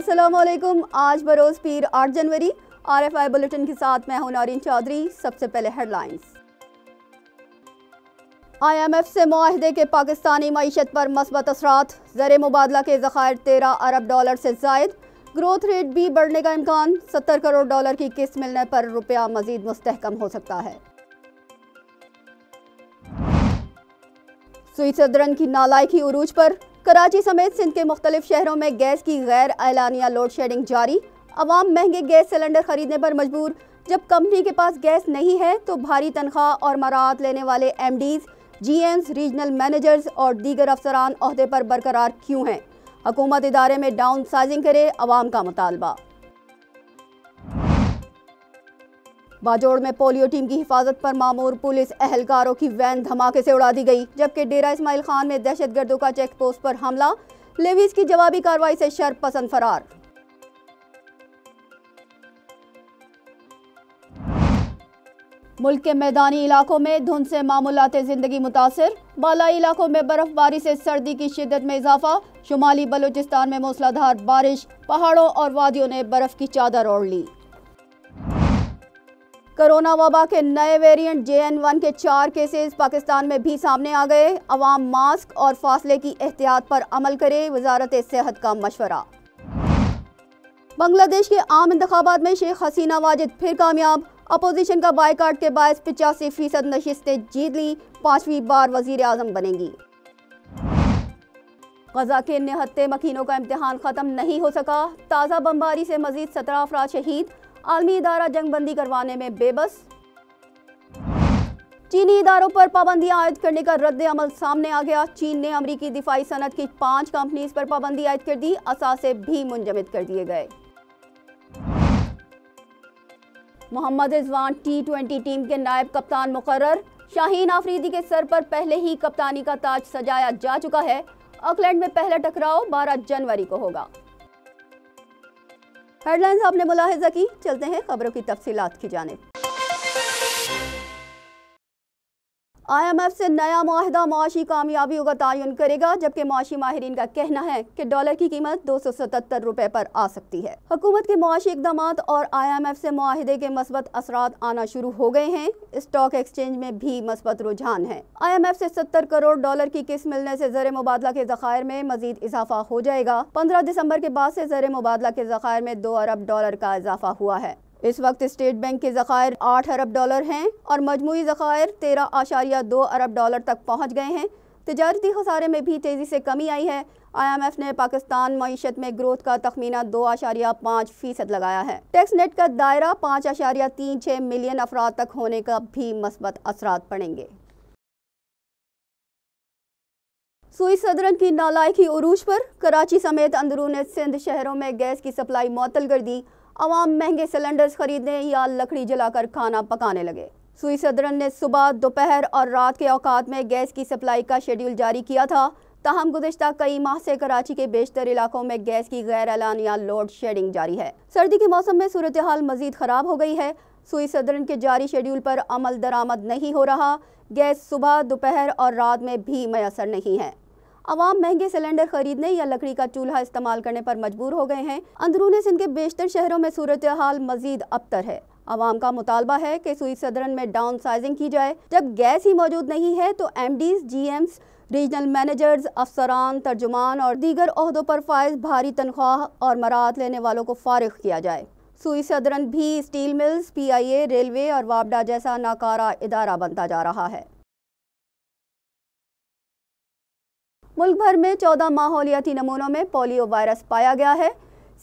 वालेकुम आज बरोज़ पीर 8 जनवरी आरएफआई बुलेटिन के साथ मैं हूं नारीन चौधरी सबसे पहले हेडलाइंस आईएमएफ से माहदे के पाकिस्तानी मीशत पर मस्बत असरात ज़र मुबादला के ज़खायर तेरह अरब डॉलर से जायद ग्रोथ रेट भी बढ़ने का इम्कान सत्तर करोड़ डॉलर की किस्त मिलने पर रुपया मजीद मुस्तकम हो सकता है स्विट्जरलैंड की नालायकी उरूज पर कराची समेत सिंध के मुख्तलिफ शहरों में गैस की गैर ऐलानिया लोड शेडिंग जारी अवाम महंगे गैस सिलेंडर खरीदने पर मजबूर जब कंपनी के पास गैस नहीं है तो भारी तनख्वाह और मराहत लेने वाले M Ds G Ms regional managers और दीगर अफसरान अहदे पर बरकरार क्यों हैं हकूमत इदारे में डाउन साइजिंग करे आवाम का मुतालबा बाजोड़ में पोलियो टीम की हिफाजत पर मामूर पुलिस एहलकारों की वैन धमाके से उड़ा दी गई जबकि डेरा इसमाइल खान में दहशत गर्दों का चेक पोस्ट पर हमला लेवीज की जवाबी कार्रवाई से शर पसंद फरार मुल्क के मैदानी इलाकों में धुंध से मामूलाते ज़िंदगी मुतासर बालाई इलाकों में बर्फबारी से सर्दी की शिदत में इजाफा शुमाली बलूचिस्तान में मूसलाधार बारिश पहाड़ों और वादियों ने बर्फ़ की चादर ओढ़ ली कोरोना वबा के नए वेरिएंट जे एन वन के चार केसेस पाकिस्तान में भी सामने आ गए अवाम मास्क और फासले की एहतियात पर अमल करे वजारत सेहत का मशवरा बांग्लादेश के आम इंतबात में शेख हसीना वाजिद फिर कामयाब अपोजिशन का बायकाट के बायस पिचासी फीसद नशस्तें जीत ली पांचवी बार वजीर आजम बनेंगी गजा के निहत्ते मकीनों का इम्तहान ख़त्म नहीं हो सका ताज़ा बमबारी से मजीद सत्रह अफराज शहीद आलमी इदारा बंदी करवाने में बेबस चीनी इदारों पर पाबंदियां आयद करने का रद्द अमल सामने आ गया चीन ने अमरीकी दिफाई सनत की पांच कंपनीज पर पाबंदी आयद कर दी असासे भी मुंजमद कर दिए गए Mohammad Rizwan T twenty team के नायब कप्तान मुकर्र शाहीन आफरीदी के सर पर पहले ही कप्तानी का ताज सजाया जा चुका है ऑकलैंड में पहला टकराव 12 जनवरी को होगा हेडलाइंस आपने मुलाहजा की चलते हैं खबरों की तफसीत की जाने आई एम एफ से नया माहदा माशी कामयाबियों का तयन करेगा जबकि माशी माहरीन का कहना है कि डॉलर की कीमत दो सौ सतहत्तर रुपये पर आ सकती है हुकूमत के माशी इकदाम और आई एम एफ से माहदे के मस्बत असर आना शुरू हो गए हैं स्टॉक एक्सचेंज में भी मस्बत रुझान है आई एम एफ से सत्तर करोड़ डॉलर की किस्त मिलने से जर मुबादला के जखायर में मजीद इजाफा हो जाएगा पंद्रह दिसंबर के बाद से जर मुबादला के जखायर में दो अरब डॉलर का इजाफा हुआ है इस वक्त स्टेट बैंक के ज़खायर आठ अरब डॉलर हैं और मजमू ज़खायर तेरह आशारिया दो अरब डॉलर तक पहुँच गए हैं तजारती खसारे में भी तेज़ी से कमी आई है आईएमएफ ने पाकिस्तान मीशत में ग्रोथ का तखमीना दो आशारिया पाँच फीसद लगाया है टैक्स नेट का दायरा पाँच आशारिया तीन छः मिलियन अफराद तक होने का भी मस्बत असरा पड़ेंगे सुई सदरन की नालायकी उरूज पर कराची समेत अंदरून सिंध शहरों में गैस की सप्लाई मअतल कर दी आवाम महंगे सिलेंडर्स खरीदने या लकड़ी जलाकर खाना पकाने लगे सुई सदरन ने सुबह दोपहर और रात के औकात में गैस की सप्लाई का शेड्यूल जारी किया था ताहम गुजशत कई माह से कराची के बेशतर इलाकों में गैस की गैर एलानिया लोड शेडिंग जारी है सर्दी के मौसम में सूरत हाल मजीद खराब हो गई है सुई सदरन के जारी शेड्यूल पर अमल दरामद नहीं हो रहा गैस सुबह दोपहर और रात में भी मैसर नहीं है आवाम महंगे सिलेंडर खरीदने या लकड़ी का चूल्हा इस्तेमाल करने पर मजबूर हो गए हैं अंदरूनी सिंध के बेशतर शहरों में सूरत हाल मजीद अबतर है आवाम का मुतालबा है कि सुई सदरन में डाउन साइजिंग की जाए जब गैस ही मौजूद नहीं है तो M Ds G Ms regional managers अफसरान तर्जुमान और दीगर अहदों पर फायज भारी तनख्वाह और मराहत लेने वालों को फारग किया जाए सुई सदरन भी steel mills P I A railway और वापडा जैसा नाकारा इदारा बनता जा रहा है मुल्क भर में चौदह माहौलियाती नमूनों में पोलियो वायरस पाया गया है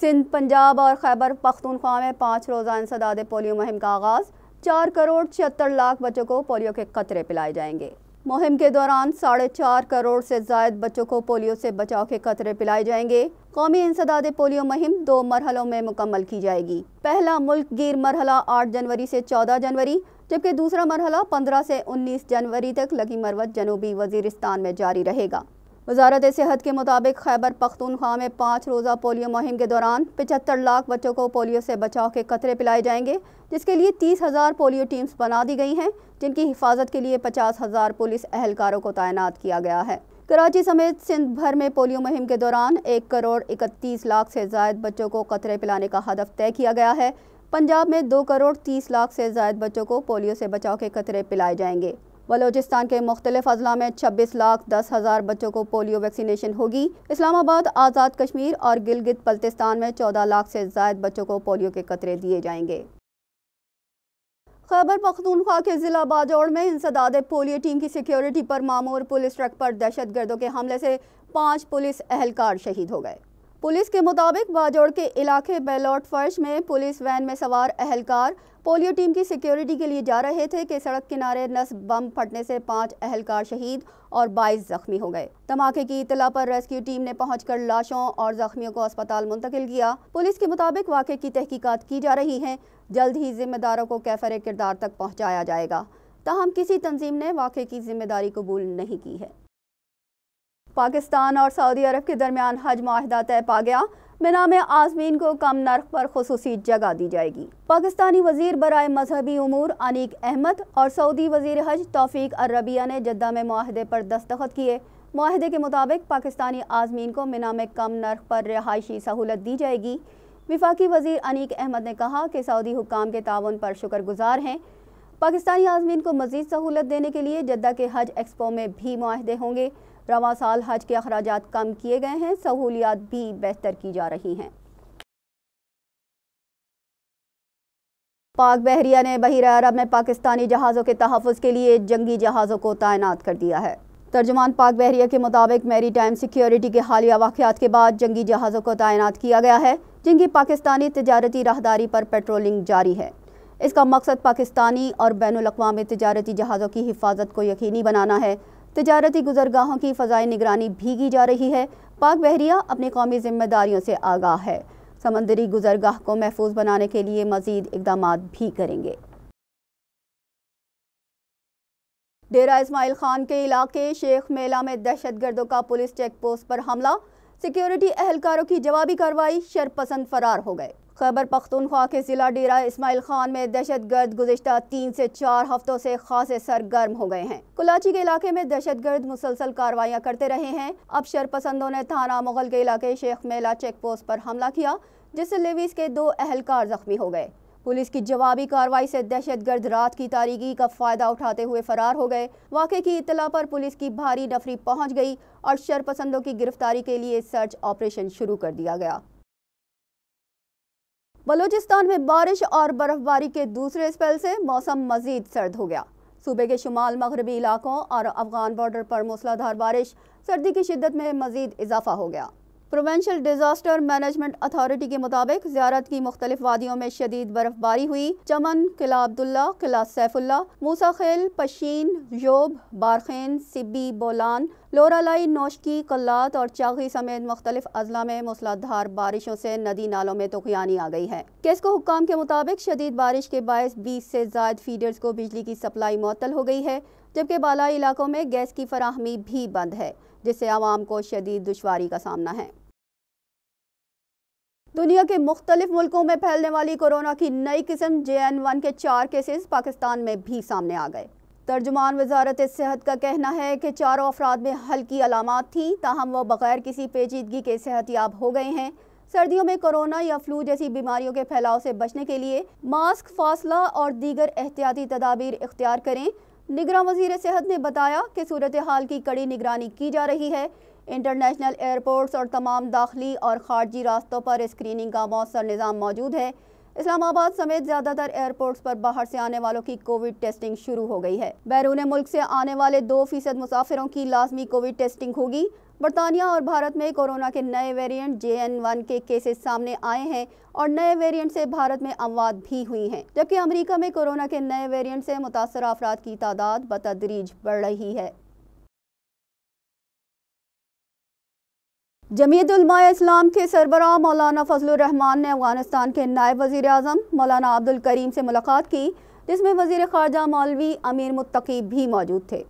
सिंध पंजाब और खैबर पख्तूनख्वा में पाँच रोज़ा इंसदाद पोलियो मुहिम का आगाज़ चार करोड़ छिहत्तर लाख बच्चों को पोलियो के खतरे पिलाए जाएंगे मुहिम के दौरान साढ़े चार करोड़ से जायद बच्चों को पोलियो से बचाव के खतरे पिलाए जाएंगे कौमी इंसदाद पोलियो मुहिम दो मरहलों में मुकम्मल की जाएगी पहला मुल्क गिर मरहला आठ जनवरी से चौदह जनवरी जबकि दूसरा मरहला पंद्रह से उन्नीस जनवरी तक लगी मरवत जनूबी वजीरस्तान में जारी रहेगा वजारत सेहत के मुताबिक खैबर पख्तूनख्वा में पाँच रोज़ा पोलियो मुहिम के दौरान पचहत्तर लाख बच्चों को पोलियो से बचाव के कतरे पिलाए जाएंगे जिसके लिए तीस हज़ार पोलियो टीम्स बना दी गई हैं जिनकी हिफाजत के लिए पचास हज़ार पुलिस अहलकारों को तैनात किया गया है कराची समेत सिंध भर में पोलियो मुहिम के दौरान एक करोड़ इकतीस लाख से जायद बच्चों को कतरे पिलाने का हदफ तय किया गया है पंजाब में दो करोड़ तीस लाख से जायद बच्चों को पोलियो से बचाव के कतरे पिलाए जाएंगे बलोचिस्तान के मुख्तलिफ अजला में छब्बीस लाख दस हज़ार बच्चों को पोलियो वैक्सीनेशन होगी इस्लामाबाद आज़ाद कश्मीर और गिलगित बल्तिस्तान में चौदह लाख से जायद बच्चों को पोलियो के कतरे दिए जाएंगे खैबर पख्तूनख्वा के ज़िला बाजौड़ में इंसदाद पोलियो टीम की सिक्योरिटी पर मामूर पुलिस ट्रक पर दहशत गर्दों के हमले से पाँच पुलिस अहलकार शहीद हो गए पुलिस के मुताबिक बाजौड़ के इलाके बेलौट फर्श में पुलिस वैन में सवार अहलकार पोलियो टीम की सिक्योरिटी के लिए जा रहे थे कि सड़क किनारे नस बम फटने से पांच अहलकार शहीद और 22 जख्मी हो गए धमाके की इतला पर रेस्क्यू टीम ने पहुंचकर लाशों और जख्मियों को अस्पताल मुंतकिल किया पुलिस के मुताबिक वाक़े की तहकीकात की जा रही है जल्द ही जिम्मेदारों को कैफर किरदार तक पहुँचाया जाएगा तहम किसी तंजीम ने वाक़े की जिम्मेदारी कबूल नहीं की है पाकिस्तान और सऊदी अरब के दरमियान हज माहिदा तय पा गया बिना में आजमीन को कम नर्ख पर खसूसी जगह दी जाएगी पाकिस्तानी वजीर बरए मजहबी अमूर अनिक अहमद और सऊदी वजीर हज तोफ़ी अरबिया ने जद्दा में माहदे पर दस्तखत किए माहदे के मुताबिक पाकिस्तानी आजमीन को मिना में कम नर्ख़ पर रिहायशी सहूलत दी जाएगी विफाकी वजीर अनिक अहमद ने कहा कि सऊदी हुकाम के ताउन पर शुक्रगुजार हैं पाकिस्तानी आजमीन को मजीद सहूलत देने के लिए जद्दा के हज एक्सपो में भी माहदे होंगे रवा साल हज के अखराज कम किए गए हैं सहूलियात भी बेहतर की जा रही हैं पाक बहरिया ने बहर अरब में पाकिस्तानी जहाज़ों के तहफ़ के लिए जंगी जहाज़ों को तैनात कर दिया है तर्जुमान पाक बहरिया के मुताबिक मेरी टाइम सिक्योरिटी के हालिया वाक़ात के बाद जंगी जहाज़ों को तैनात किया गया है जिनकी पाकिस्तानी तजारती राहदारी पर पेट्रोलिंग जारी है इसका मकसद पाकिस्तानी और बैन अवी तजारती जहाज़ों की हिफाजत को यकीनी बनाना है तजारती गुजरगाहों की फ़जाई निगरानी भी की जा रही है पाक बहरिया अपनी कौमी जिम्मेदारियों से आगाह है समंदरी गुजरगाह को महफूज बनाने के लिए मजीद इकदाम भी करेंगे डेरा इसमाइल खान के इलाके शेख मेला में दहशत गर्दों का पुलिस चेक पोस्ट पर हमला सिक्योरिटी अहलकारों की जवाबी कार्रवाई शरपसंद फरार हो गए खैबर पख्तूनख्वा के ज़िला डेरा इसमाइल खान में दहशत गर्द गुजशत तीन से चार हफ्तों से खास सरगर्म हो गए हैं कुलाची के इलाके में दहशत गर्द मुसलसल कार्रवाइयाँ करते रहे हैं अब शरपसंदों ने थाना मुगल के इलाके शेख मेला चेक पोस्ट पर हमला किया जिससे लेवीज के दो अहलकार जख्मी हो गए पुलिस की जवाबी कार्रवाई से दहशत गर्द रात की तारीगी का फ़ायदा उठाते हुए फरार हो गए वाक़े की इतला पर पुलिस की भारी नफरी पहुँच गई और शरपसंदों की गिरफ्तारी के लिए सर्च ऑपरेशन शुरू कर दिया गया बलूचिस्तान में बारिश और बर्फबारी के दूसरे स्पेल से मौसम मजीद सर्द हो गया सूबे के शुमाल मगरबी इलाकों और अफगान बॉर्डर पर मूसलाधार बारिश सर्दी की शिद्दत में मजीद इजाफा हो गया प्रोवेंशल डिजास्टर मैनेजमेंट अथॉरिटी के मुताबिक ज्यारत की मुख्तलिफ वादियों में शदीद बर्फबारी हुई चमन किला अब्दुल्ला किला सैफुल्ला मूसाखेल पशीन योब बारखेन सिब्बी बोलान लोरालाई नौशकी कल्लात और चागी समेत मुख्तलिफ अजला में मूसलाधार बारिशों से नदी नालों में तुकयानी आ गई है केसको हुकाम के मुताबिक शदीद बारिश के बायस बीस से जायद फीडर्स को बिजली की सप्लाई मअतल हो गई है जबकि बालाई इलाकों में गैस की फराहमी भी बंद है जिससे आवाम को शदीद दुशारी का सामना है दुनिया के मुख्तलिफ मुल्कों में फैलने वाली कोरोना की नई किस्म जे एन वन के चार केसेस पाकिस्तान में भी सामने आ गए तर्जुमान वजारत सेहत का कहना है कि चारों अफराद में हल्की अलामत थी ताहम वह बग़ैर किसी पेचीदगी के सेहत याब हो गए हैं सर्दियों में कोरोना या फ्लू जैसी बीमारियों के फैलाव से बचने के लिए मास्क फासला और दीगर एहतियाती तदाबीर इख्तियार करें निगरान वजीर सेहत ने बताया कि सूरत हाल की कड़ी निगरानी की जा रही है इंटरनेशनल एयरपोर्ट्स और तमाम दाखिली और खारजी रास्तों पर स्क्रीनिंग का मौसर निज़ाम मौजूद है इस्लामाबाद समेत ज़्यादातर एयरपोर्ट्स पर बाहर से आने वालों की कोविड टेस्टिंग शुरू हो गई है बैरून मुल्क से आने वाले दो फीसद मुसाफिरों की लाजमी कोविड टेस्टिंग होगी बरतानिया और भारत में कोरोना के नए वेरिएंट जे एन वन के केसेस सामने आए हैं और नए वेरिएंट से भारत में अमवात भी हुई हैं जबकि अमेरिका में कोरोना के नए वेरिएंट से मुतासर अफराद की तादाद बतदरीज बढ़ रही है जमीतुलमाय इस्लाम के सरबरा मौलाना फजलरहमान ने अफगानिस्तान के नायब वज़ी अजम मौलाना अब्दुल करीम से मुलाकात की जिसमें वज़ी ख़ारजा मौलवी अमीर मुतकी भी मौजूद थे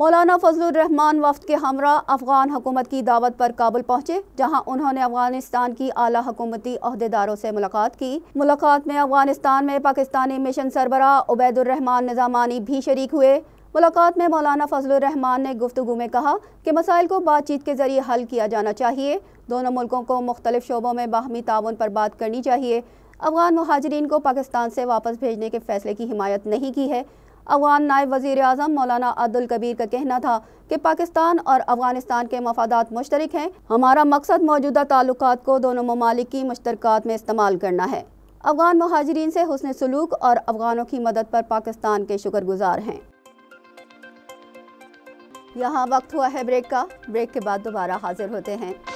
मौलाना रहमान वफद के हमरा अफगान हुकूमत की दावत पर काबुल पहुंचे जहां उन्होंने अफगानिस्तान की आला हुकूमती अहदेदारों से मुलाकात की मुलाकात में अफगानिस्तान में पाकिस्तानी मिशन सरबरा रहमान निज़ामानी भी शरीक हुए मुलाकात में मौलाना फजलरहमान ने गुफ्तु में कहा कि मसाइल को बातचीत के ज़रिए हल किया जाना चाहिए दोनों मुल्कों को मुख्तलिफ शोबों में बाहमी ताउन पर बात करनी चाहिए अफगान महाजरीन को पाकिस्तान से वापस भेजने के फैसले की हिमायत नहीं की है अफगान नायब वजीर अजम मौलाना अब्दुल कबीर का कहना था कि पाकिस्तान और अफगानिस्तान के मफादात मुश्तरक हैं हमारा मकसद मौजूदा ताल्लुक को दोनों ममालिक की मुश्तरक में इस्तेमाल करना है अफगान महाजरीन से हसन सलूक और अफगानों की मदद पर पाकिस्तान के शुक्रगुजार हैं यहाँ वक्त हुआ है ब्रेक का ब्रेक के बाद दोबारा हाजिर होते हैं